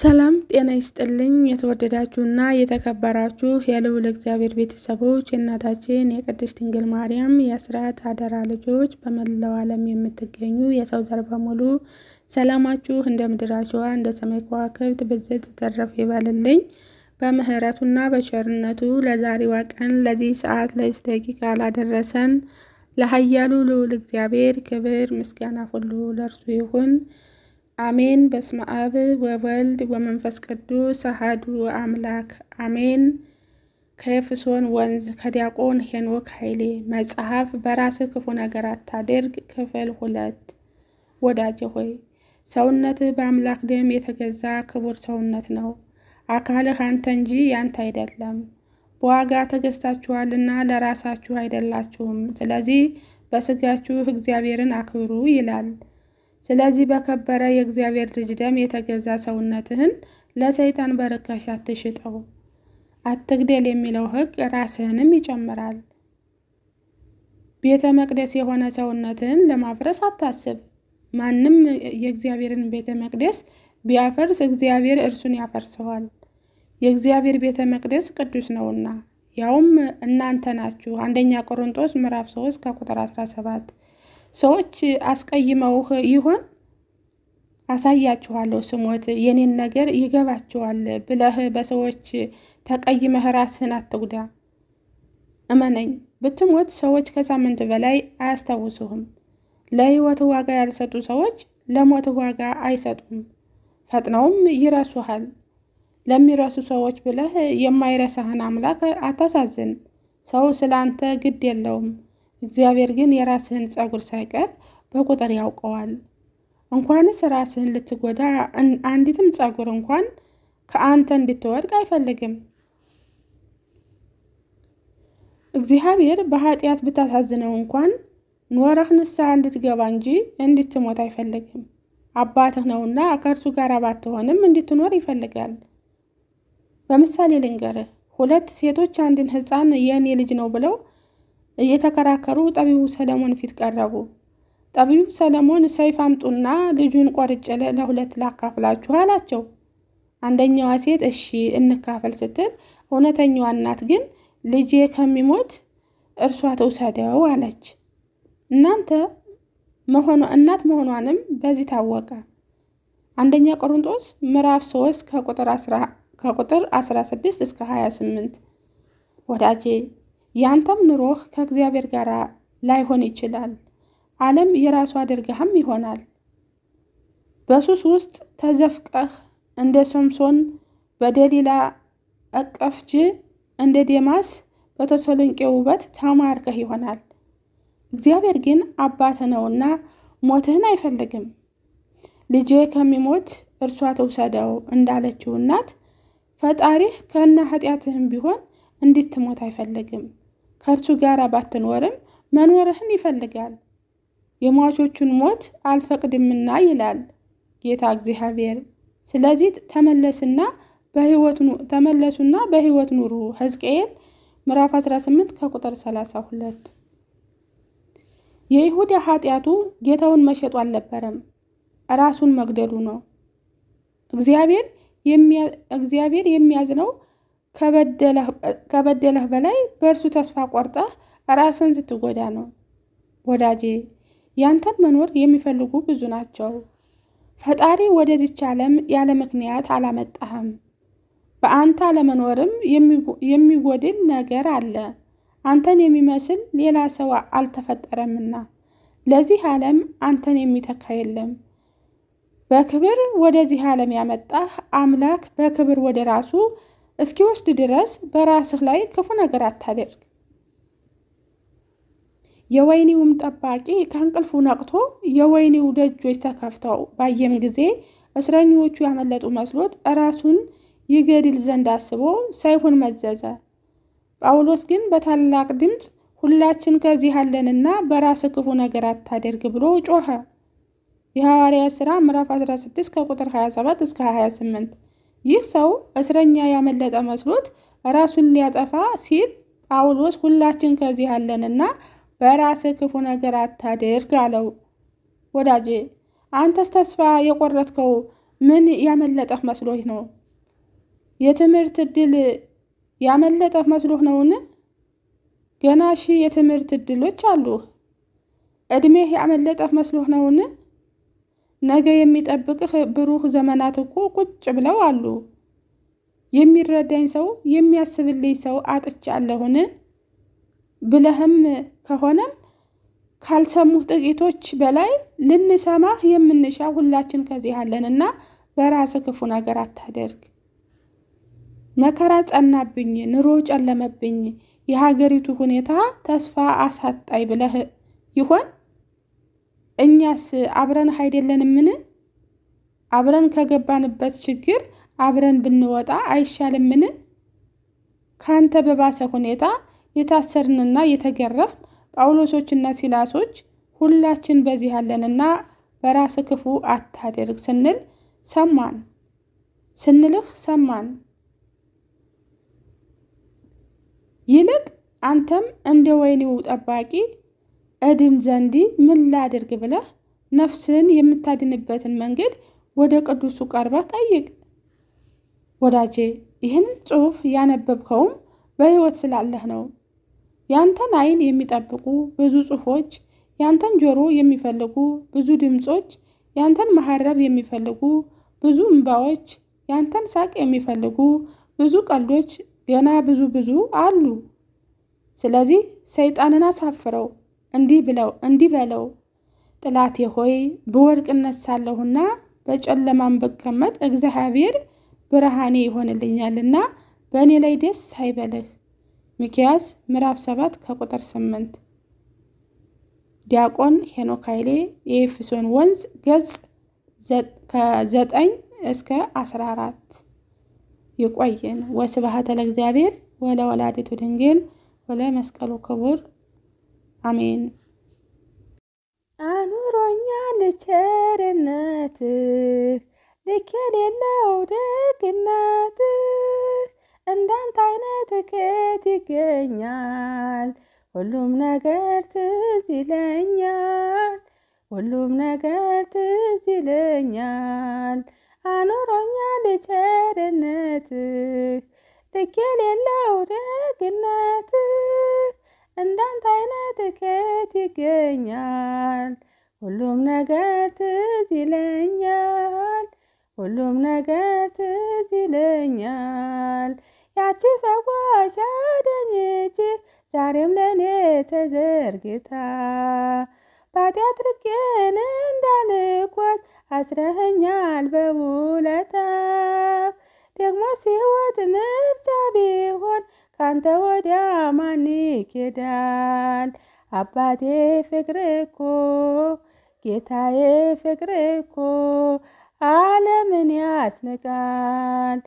ሰላም ጤና ይስጥልኝ። የተወደዳችሁና የተከበራችሁ የልዑል እግዚአብሔር ቤተሰቦች የእናታችን የቅድስት ድንግል ማርያም የስርዓት አደራ ልጆች በመላው ዓለም የምትገኙ የሰው ዘር በሙሉ ሰላማችሁ እንደ ምድር አሸዋ እንደ ሰማይ ከዋክብት ብዝት ተረፍ ይበልልኝ። በምህረቱና በቸርነቱ ለዛሬዋ ቀን ለዚህ ሰዓት ለዚህ ደቂቃ ላደረሰን ለኃያሉ ልዑል እግዚአብሔር ክብር ምስጋና ሁሉ ለእርሱ ይሁን። አሜን። በስመ አብ ወወልድ ወመንፈስ ቅዱስ አሐዱ አምላክ አሜን። ከኤፌሶን ወንዝ ከዲያቆን ሄኖክ ኃይሌ መጽሐፍ በራስህ ክፉ ነገር አታደርግ ክፍል ሁለት ወዳጄ ሆይ ሰውነትህ በአምላክ ደም የተገዛ ክቡር ሰውነት ነው። አካልህ አንተ እንጂ ያንተ አይደለም። በዋጋ ተገዝታችኋልና ለራሳችሁ አይደላችሁም። ስለዚህ በስጋችሁ እግዚአብሔርን አክብሩ ይላል። ስለዚህ በከበረ የእግዚአብሔር ልጅ ደም የተገዛ ሰውነትህን ለሰይጣን በርካሽ አትሽጠው። አትግደል የሚለው ሕግ ራስህንም ይጨምራል። ቤተ መቅደስ የሆነ ሰውነትህን ለማፍረስ አታስብ። ማንም የእግዚአብሔርን ቤተ መቅደስ ቢያፈርስ እግዚአብሔር እርሱን ያፈርሰዋል። የእግዚአብሔር ቤተ መቅደስ ቅዱስ ነውና ያውም እናንተ ናችሁ። አንደኛ ቆሮንቶስ ምዕራፍ 3 ከቁጥር 17 ሰዎች አስቀይመውህ ይሆን? አሳያችኋለሁ ስሞት የኔን ነገር ይገባችኋል ብለህ በሰዎች ተቀይመህ ራስህን አትጉዳ። እመነኝ፣ ብትሞት ሰዎች ከሳምንት በላይ አያስታውሱህም። ለህይወት ዋጋ ያልሰጡ ሰዎች ለሞት ዋጋ አይሰጡም፣ ፈጥነውም ይረሱሃል። ለሚረሱ ሰዎች ብለህ የማይረሳህን አምላክ አታሳዝን። ሰው ስለ አንተ ግድ የለውም። እግዚአብሔር ግን የራስህን ጸጉር ሳይቀር በቁጥር ያውቀዋል። እንኳንስ ራስህን ልትጎዳ አንዲትም ጸጉር እንኳን ከአንተ እንድትወድቅ አይፈልግም። እግዚአብሔር በኃጢአት ብታሳዝነው እንኳን ኖረህ ንስሐ እንድትገባ እንጂ እንድትሞት አይፈልግም። አባትህ ነውና ከእርሱ ጋር ባትሆንም እንድትኖር ይፈልጋል። በምሳሌ ልንገርህ። ሁለት ሴቶች አንድን ሕፃን የእኔ ልጅ ነው ብለው እየተከራከሩ ጠቢቡ ሰለሞን ፊት ቀረቡ። ጠቢቡ ሰለሞን ሰይፍ አምጡና ልጁን ቆርጬ ለሁለት ላካፍላችሁ አላቸው። አንደኛዋ ሴት እሺ እንካፈል ስትል፣ እውነተኛዋ እናት ግን ልጄ ከሚሞት እርሷ ትውሰደው አለች። እናንተ መሆኗ እናት መሆኗንም በዚህ ታወቀ። አንደኛ ቆሮንጦስ ምዕራፍ 3 ከቁጥር 16 እስከ 28። ወዳጄ ያንተም ኑሮህ ከእግዚአብሔር ጋር ላይሆን ይችላል። ዓለም የራሱ አድርገህም ይሆናል። በሱስ ውስጥ ተዘፍቀህ እንደ ሶምሶን በደሊላ እቀፍጅ እንደ ዴማስ በተሰሎንቄ ውበት ተማርከህ ይሆናል። እግዚአብሔር ግን አባት ነውና ሞትህን አይፈልግም። ልጄ ከሚሞት እርሷ ትውሰደው እንዳለችው እናት ፈጣሪህ ከነ ኃጢአትህም ቢሆን እንድትሞት አይፈልግም። ከእርሱ ጋር ባትኖርም መኖርህን ይፈልጋል። የሟቾቹን ሞት አልፈቅድምና ይላል ጌታ እግዚአብሔር። ስለዚህ ተመለስና ተመለሱና በህይወት ኑሩ። ሕዝቅኤል ምዕራፍ 18 ከቁጥር 32። የይሁዳ ኃጢአቱ ጌታውን መሸጡ አልነበረም፣ ራሱን መግደሉ ነው። እግዚአብሔር የሚያዝነው ከበደለህ በላይ በእርሱ ተስፋ ቆርጠህ ራስን ስትጎዳ ነው። ወዳጄ ያንተን መኖር የሚፈልጉ ብዙ ናቸው። ፈጣሪ ወደዚች ዓለም ያለ ምክንያት አላመጣህም። በአንተ አለመኖርም የሚጎድል ነገር አለ። አንተን የሚመስል ሌላ ሰው አልተፈጠረምና ለዚህ ዓለም አንተን የሚተካ የለም። በክብር ወደዚህ ዓለም ያመጣህ አምላክ በክብር ወደ ራሱ እስኪወስድ ድረስ በራስህ ላይ ክፉ ነገር አታደርግ። የወይኒውም ጠባቂ ከእንቅልፉ ነቅቶ የወይኒው ደጆች ተከፍተው ባየም ጊዜ እስረኞቹ ያመለጡ መስሎት ራሱን ይገድል ዘንድ አስቦ ሰይፉን መዘዘ። ጳውሎስ ግን በታላቅ ድምፅ ሁላችን ከዚህ አለንና በራስ ክፉ ነገር አታደርግ ብሎ ጮኸ። የሐዋርያ ሥራ ምዕራፍ 16 ከቁጥር 27 እስከ 28 ይህ ሰው እስረኛ ያመለጠ መስሎት ራሱን ሊያጠፋ ሲል ጳውሎስ ሁላችን ከዚህ አለንና በራስ ክፉ ነገር አታድርግ አለው። ወዳጄ አንተስ ተስፋ የቆረጥከው ምን ያመለጠህ መስሎህ ነው? የትምህርት እድል ያመለጠህ መስሎህ ነውን? ገና ሺህ የትምህርት እድሎች አሉህ። ዕድሜህ ያመለጠህ መስሎህ ነውን? ነገ የሚጠብቅህ ብሩህ ዘመናት እኮ ቁጭ ብለው አሉ። የሚረዳኝ ሰው የሚያስብልኝ ሰው አጥቻለሁን ብለህም ከሆነም ካልሰሙህ ጥቂቶች በላይ ልንሰማህ የምንሻ ሁላችን ከዚህ አለን እና በራስህ ክፉ ነገር አታደርግ። መከራ ጸናብኝ፣ ኑሮ ጨለመብኝ፣ የሀገሪቱ ሁኔታ ተስፋ አሳጣኝ ብለህ ይሆን? እኛስ አብረን አይደለንምን? አብረን ከገባንበት ችግር አብረን ብንወጣ አይሻልምን? ከአንተ በባሰ ሁኔታ የታሰርንና የተገረፍን ጳውሎሶችና ሲላሶች ሁላችን በዚህ አለንና በራስ ክፉ አታደርግ ስንል ሰማን፣ ስንልህ ሰማን። ይልቅ አንተም እንደ ወይኒው ጠባቂ እድን ዘንድ ምን ላድርግ ብለህ ነፍስን የምታድንበትን መንገድ ወደ ቅዱሱ ቀርባ ጠይቅ። ወዳጄ ይህንን ጽሑፍ ያነበብከውም በሕይወት ስላለህ ነው። ያንተን ዓይን የሚጠብቁ ብዙ ጽሑፎች፣ ያንተን ጆሮ የሚፈልጉ ብዙ ድምፆች፣ ያንተን መሀረብ የሚፈልጉ ብዙ እምባዎች፣ ያንተን ሳቅ የሚፈልጉ ብዙ ቀልዶች ገና ብዙ ብዙ አሉ። ስለዚህ ሰይጣንን አሳፍረው። እንዲህ ብለው እንዲህ በለው ጥላቴ ሆይ ብወድቅ እነሳለሁና በጨለማም ብቀመጥ እግዚአብሔር ብርሃኔ ይሆንልኛልና በእኔ ላይ ደስ አይበልህ። ሚክያስ ምዕራፍ 7 ከቁጥር 8። ዲያቆን ሄኖክ ኃይሌ የኤፌሶን ወንዝ ገጽ ከ እስከ 14። ይቆየን። ወስብሐት ለእግዚአብሔር ወለ ወላዲቱ ድንግል ወለ መስቀሉ ክቡር አሜን። አኑሮኛ ቸርነትህ ልክ የሌለው ደግነትህ እንዳንተ አይነት ከየት ይገኛል? ሁሉም ነገር ትዝ ይለኛል፣ ሁሉም ነገር ትዝ ይለኛል። አኖሮኛ ልቸርነት ልክ የሌለው ደግነትህ እንዳንተ አይነት ከየት ይገኛል? ሁሉም ነገር ትዝ ይለኛል፣ ሁሉም ነገር ትዝ ይለኛል። ያቺ ፈዋሽ አደኝች ዛሬም ለእኔ ተዘርግታ ባጢአት ርቄን እንዳልኳት አስረኸኛል በውለታ ደግሞ ሲወት ምን ካንተ ወዲያ ማን ይኬዳል? አባቴ ፍቅር እኮ ጌታዬ ፍቅር እኮ ዓለምን ያስንቃል።